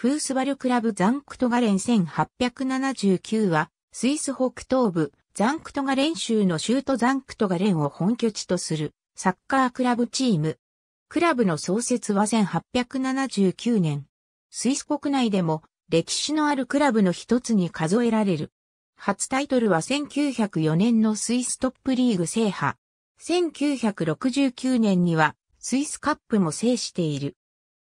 フースバルクラブザンクトガレン1879は、スイス北東部、ザンクトガレン州の州都ザンクトガレンを本拠地とする、サッカークラブチーム。クラブの創設は1879年。スイス国内でも歴史のあるクラブの一つに数えられる。初タイトルは1904年のスイストップリーグ制覇。1969年にはスイスカップも制している。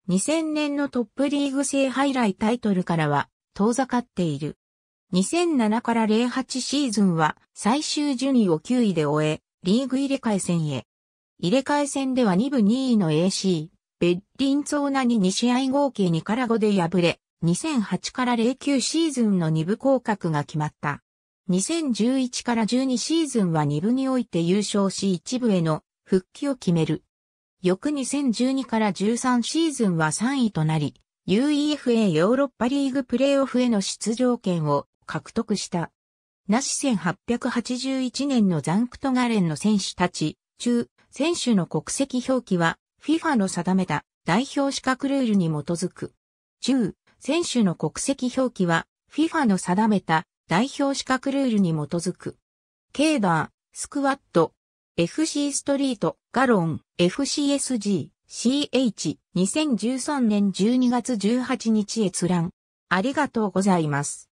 2000年のトップリーグ制ハイライタイトルからは遠ざかっている。2007から08シーズンは最終順位を9位で終え、リーグ入れ替え戦へ。入れ替え戦では2部2位の AC、ベッリンツオーナに2試合合計2から5で敗れ、2008から09シーズンの2部降格が決まった。2011から12シーズンは2部において優勝し1部への復帰を決める。翌2012から13シーズンは3位となり、UEFA ヨーロッパリーグプレーオフへの出場権を獲得した。ナシ1881年のザンクトガレンの選手たち、中、選手の国籍表記は FIFA の定めた代表資格ルールに基づく。中、選手の国籍表記は FIFA の定めた代表資格ルールに基づく。ケーダー、スクワット、FC ストリート、ガロン、FCSG、CH、2013年12月18日閲覧。ありがとうございます。